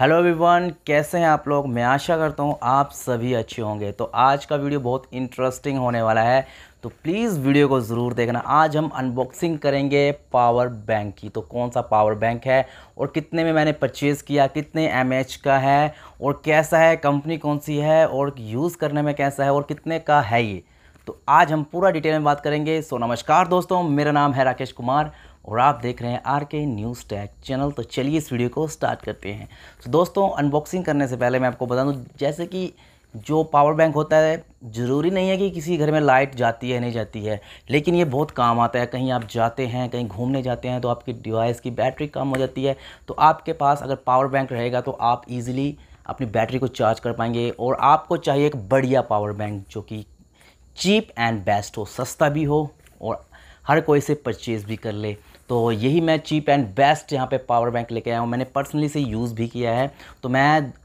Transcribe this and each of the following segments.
hello everyone कैसे हैं आप लोग मैं आशा करता हूं आप सभी अच्छे होंगे तो आज का वीडियो बहुत इंटरेस्टिंग होने वाला है तो प्लीज़ वीडियो को ज़रूर देखना आज हम अनबॉक्सिंग करेंगे पावर बैंक की तो कौन सा पावर बैंक है और कितने में मैंने परचेज़ किया कितने एम का है और कैसा है कंपनी कौन सी है और यूज़ करने में कैसा है और कितने का है ये तो आज हम पूरा डिटेल में बात करेंगे सो नमस्कार दोस्तों मेरा नाम है राकेश कुमार और आप देख रहे हैं आर के न्यूज़ टैग चैनल तो चलिए इस वीडियो को स्टार्ट करते हैं तो दोस्तों अनबॉक्सिंग करने से पहले मैं आपको बता दूँ जैसे कि जो पावर बैंक होता है ज़रूरी नहीं है कि किसी घर में लाइट जाती है नहीं जाती है लेकिन ये बहुत काम आता है कहीं आप जाते हैं कहीं घूमने जाते हैं तो आपकी डिवाइस की बैटरी कम हो जाती है तो आपके पास अगर पावर बैंक रहेगा तो आप ईज़िली अपनी बैटरी को चार्ज कर पाएंगे और आपको चाहिए एक बढ़िया पावर बैंक जो कि चीप एंड बेस्ट हो सस्ता भी हो और हर कोई से परचेज़ भी कर ले तो यही मैं चीप एंड बेस्ट यहाँ पे पावर बैंक लेके आया हूँ मैंने पर्सनली से यूज़ भी किया है तो मैं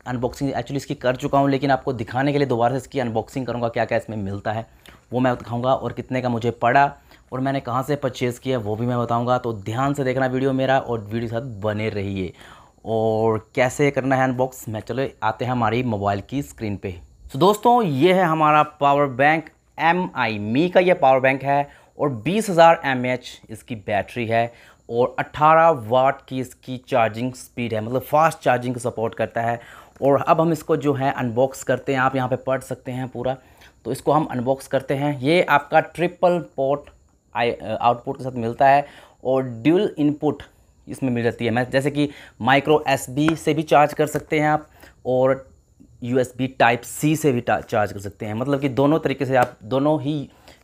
अनबॉक्सिंग एक्चुअली इसकी कर चुका हूँ लेकिन आपको दिखाने के लिए दोबारा से इसकी अनबॉक्सिंग करूँगा क्या क्या इसमें मिलता है वो मैं दिखाऊँगा और कितने का मुझे पड़ा और मैंने कहाँ से परचेज़ किया वो भी मैं बताऊँगा तो ध्यान से देखना वीडियो मेरा और वीडियो साथ बने रहिए और कैसे करना है अनबॉक्स मैं चलो आते हैं हमारी मोबाइल की स्क्रीन पर तो दोस्तों ये है हमारा power bank M I Mi का ये पावर बैंक है और 20,000 हज़ार इसकी बैटरी है और 18 वाट की इसकी चार्जिंग स्पीड है मतलब फास्ट चार्जिंग को सपोर्ट करता है और अब हम इसको जो है अनबॉक्स करते हैं आप यहाँ पे पढ़ सकते हैं पूरा तो इसको हम अनबॉक्स करते हैं ये आपका ट्रिपल पोर्ट आउटपुट के साथ मिलता है और ड्यूल इनपुट इसमें मिल जाती है मैं जैसे कि माइक्रो एस से भी चार्ज कर सकते हैं आप और यू टाइप सी से भी चार्ज कर सकते हैं मतलब कि दोनों तरीके से आप दोनों ही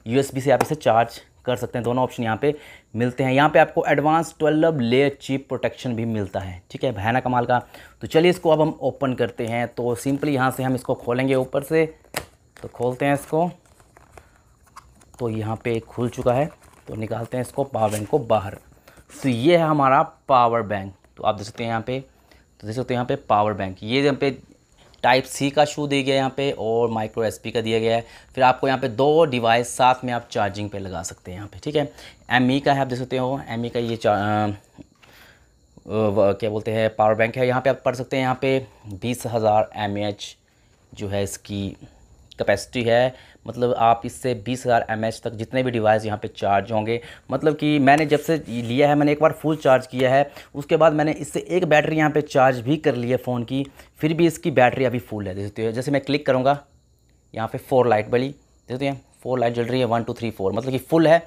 यू से आप इसे चार्ज कर सकते हैं दोनों ऑप्शन यहाँ पे मिलते हैं यहाँ पे आपको advance twelve layer chip protection भी मिलता है ठीक है भयाना कमाल का तो चलिए इसको अब हम ओपन करते हैं तो सिंपली यहाँ से हम इसको खोलेंगे ऊपर से तो खोलते हैं इसको तो यहाँ पे खुल चुका है तो निकालते हैं इसको पावर बैंक को बाहर तो ये है हमारा पावर बैंक तो आप देख सकते हैं यहाँ पे तो देख सकते हैं यहाँ पे पावर बैंक ये यहाँ पे टाइप सी का शू दिया गया यहाँ पे और माइक्रो एस का दिया गया है फिर आपको यहाँ पे दो डिवाइस साथ में आप चार्जिंग पे लगा सकते हैं यहाँ पे ठीक है एम e का है आप देख सकते हो एम e का ये क्या बोलते हैं पावर बैंक है यहाँ पे आप पढ़ सकते हैं यहाँ पे बीस हज़ार एम जो है इसकी कैपेसिटी है मतलब आप इससे 20,000 हज़ार तक जितने भी डिवाइस यहाँ पे चार्ज होंगे मतलब कि मैंने जब से लिया है मैंने एक बार फुल चार्ज किया है उसके बाद मैंने इससे एक बैटरी यहाँ पे चार्ज भी कर ली है फ़ोन की फिर भी इसकी बैटरी अभी फुल है देखते हो जैसे मैं क्लिक करूँगा यहाँ पर फोर लाइट बड़ी देखते हैं फोर लाइट जल रही है वन टू थ्री फोर मतलब कि फुल है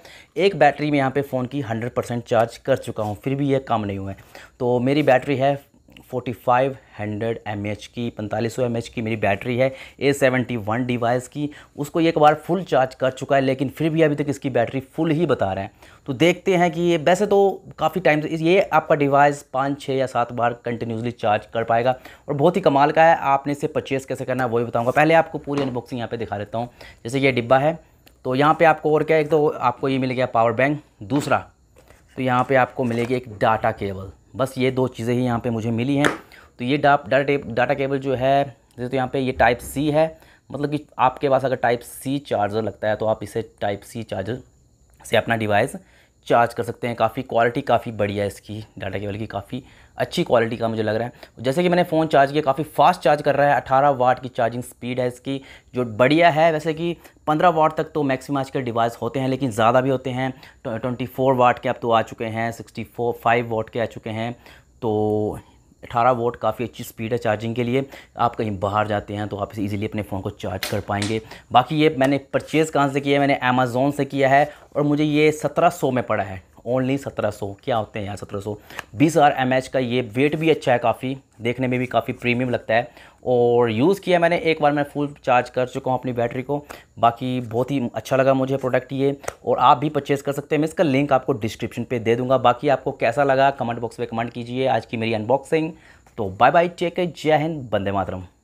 एक बैटरी में यहाँ पे फ़ोन की हंड्रेड परसेंट चार्ज कर चुका हूँ फिर भी ये काम नहीं हुआ है तो मेरी बैटरी है 4500 mAh की 4500 mAh की मेरी बैटरी है A71 डिवाइस की उसको एक बार फुल चार्ज कर चुका है लेकिन फिर भी अभी तक इसकी बैटरी फुल ही बता रहे हैं तो देखते हैं कि ये वैसे तो काफ़ी टाइम ये आपका डिवाइस पाँच छः या सात बार कंटिन्यूसली चार्ज कर पाएगा और बहुत ही कमाल का है आपने इसे परचेस कैसे करना है वो भी बताऊँगा पहले आपको पूरी अनबॉक्सिंग यहाँ पर दिखा देता हूँ जैसे ये डिब्बा है तो यहाँ पर आपको और क्या एक तो आपको ये मिल गया पावर बैंक दूसरा तो यहाँ पे आपको मिलेगी एक डाटा केबल बस ये दो चीज़ें ही यहाँ पे मुझे मिली हैं तो ये डा डाटा डाटा केबल जो है जैसे तो यहाँ पे ये टाइप सी है मतलब कि आपके पास अगर टाइप सी चार्जर लगता है तो आप इसे टाइप सी चार्जर से अपना डिवाइस चार्ज कर सकते हैं काफ़ी क्वालिटी काफ़ी बढ़िया है इसकी डाटा केबल की काफ़ी अच्छी क्वालिटी का मुझे लग रहा है जैसे कि मैंने फ़ोन चार्ज किया काफ़ी फास्ट चार्ज कर रहा है 18 वाट की चार्जिंग स्पीड है इसकी जो बढ़िया है वैसे कि 15 वाट तक तो मैक्सिमम आजकल डिवाइस होते हैं लेकिन ज़्यादा भी होते हैं ट्वेंटी वाट के अब तो आ चुके हैं सिक्सटी 5 वाट के आ चुके हैं तो 18 वोट काफ़ी अच्छी स्पीड है चार्जिंग के लिए आप कहीं बाहर जाते हैं तो आप इसे ईजिली अपने फ़ोन को चार्ज कर पाएंगे बाकी ये मैंने परचेज़ कहाँ से किया है मैंने अमेज़ोन से किया है और मुझे ये सत्रह सौ में पड़ा है ओनली सत्रह सौ क्या होते हैं यहाँ सत्रह सौ बीस हज़ार एम एच का ये वेट भी अच्छा है काफ़ी देखने में भी काफ़ी प्रीमियम लगता है और यूज़ किया मैंने एक बार मैं फुल चार्ज कर चुका हूँ अपनी बैटरी को बाकी बहुत ही अच्छा लगा मुझे प्रोडक्ट ये और आप भी परचेज़ कर सकते हैं मैं इसका लिंक आपको डिस्क्रिप्शन पे दे दूँगा बाकी आपको कैसा लगा कमेंट बॉक्स में कमेंट कीजिए आज की मेरी अनबॉक्सिंग तो बाय बाय टेक जय हिंद बंदे मातरम